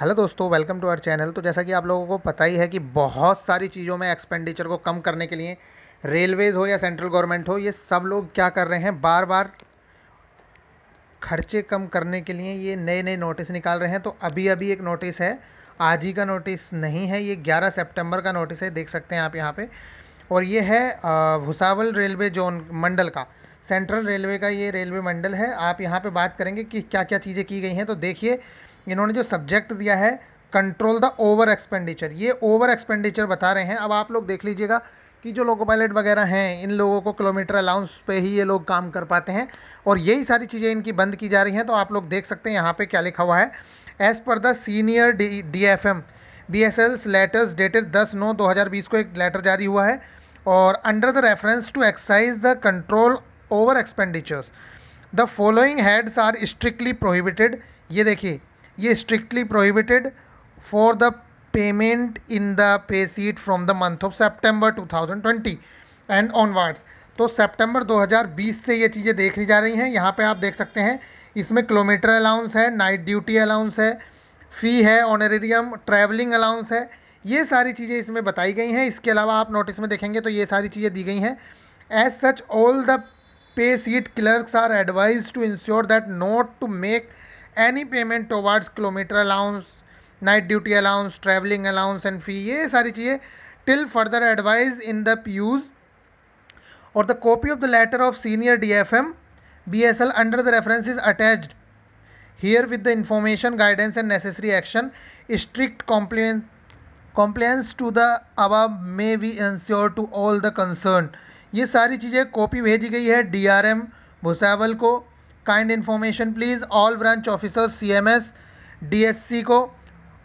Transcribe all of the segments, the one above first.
hello दोस्तों welcome to our channel तो जैसा कि आप लोगों को पता ही है कि बहुत सारी चीज़ों में एक्सपेंडिचर को कम करने के लिए रेलवेज़ हो या सेंट्रल गवर्नमेंट हो ये सब लोग क्या कर रहे हैं बार बार खर्चे कम करने के लिए ये नए नए नोटिस निकाल रहे हैं तो अभी अभी एक नोटिस है आज ही का नोटिस नहीं है ये ग्यारह सेप्टेम्बर का नोटिस है देख सकते हैं आप यहाँ पर और ये है भुसावल रेलवे जोन मंडल का सेंट्रल रेलवे का ये रेलवे मंडल है आप यहाँ पर बात करेंगे कि क्या क्या चीज़ें की गई हैं तो देखिए इन्होंने जो सब्जेक्ट दिया है कंट्रोल द ओवर एक्सपेंडिचर ये ओवर एक्सपेंडिचर बता रहे हैं अब आप लोग देख लीजिएगा कि जो लोको पायलट वगैरह हैं इन लोगों को किलोमीटर अलाउंस पे ही ये लोग काम कर पाते हैं और यही सारी चीज़ें इनकी बंद की जा रही हैं तो आप लोग देख सकते हैं यहाँ पे क्या लिखा हुआ है as per the senior D D F M B S else letters dated दस नौ दो हज़ार बीस को एक लेटर जारी हुआ है और under the reference to excise the control over expenditures the following heads are strictly prohibited ये देखिए ये strictly prohibited for the payment in the pay sheet from the month of September twenty and onwards तो हज़ार 2020 से ये चीज़ें देखी जा रही हैं यहाँ पे आप देख सकते हैं इसमें किलोमीटर अलाउंस है नाइट ड्यूटी अलाउंस है फ़ी है ऑनरेरियम ट्रैवलिंग अलाउंस है ये सारी चीज़ें इसमें बताई गई हैं इसके अलावा आप नोटिस में देखेंगे तो ये सारी चीज़ें दी गई हैं as such all the pay sheet clerks are advise to ensure that not to make any payment towards kilometre allowance night duty allowance travelling allowance and fee ये सारी चीज़ें till further advise in the प्यूज और the copy of the letter of senior D F M B S L under the reference is attached here with the information guidance and necessary action strict compliance to the अब may we ensure to all the concern ये सारी चीज़ें copy भेजी गई है D R M Bhusawal को kind information please all branch officers CMS DSC को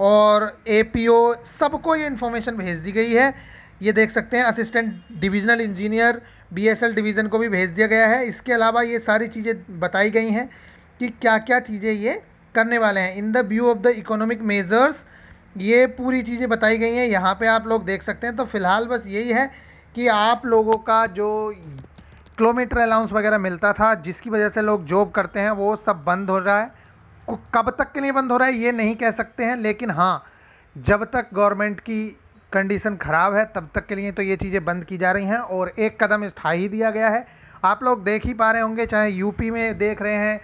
और एपीओ सबको ये इन्फॉर्मेशन भेज दी गई है ये देख सकते हैं assistant divisional engineer BSL division को भी भेज दिया गया है इसके अलावा ये सारी चीज़ें बताई गई हैं कि क्या क्या चीज़ें ये करने वाले हैं in the view of the economic measures ये पूरी चीज़ें बताई गई हैं यहाँ पर आप लोग देख सकते हैं तो फ़िलहाल बस यही है कि आप लोगों का जो किलोमीटर अलाउंस वगैरह मिलता था जिसकी वजह से लोग जॉब करते हैं वो सब बंद हो रहा है कब तक के लिए बंद हो रहा है ये नहीं कह सकते हैं लेकिन हाँ जब तक गवर्नमेंट की कंडीशन ख़राब है तब तक के लिए तो ये चीज़ें बंद की जा रही हैं और एक कदम उठा ही दिया गया है आप लोग देख ही पा रहे होंगे चाहे यूपी में देख रहे हैं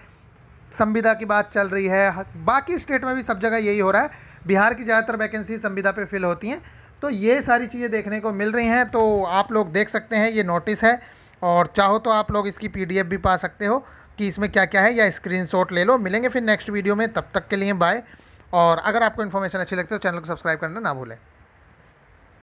संविदा की बात चल रही है बाकी स्टेट में भी सब जगह यही हो रहा है बिहार की ज़्यादातर वैकेंसी संविदा पे फिल होती हैं तो ये सारी चीज़ें देखने को मिल रही हैं तो आप लोग देख सकते हैं ये नोटिस है और चाहो तो आप लोग इसकी पीडीएफ भी पा सकते हो कि इसमें क्या क्या है या स्क्रीनशॉट ले लो मिलेंगे फिर नेक्स्ट वीडियो में तब तक के लिए बाय और अगर आपको इन्फॉर्मेशन अच्छी लगती है तो चैनल को सब्सक्राइब करना ना भूलें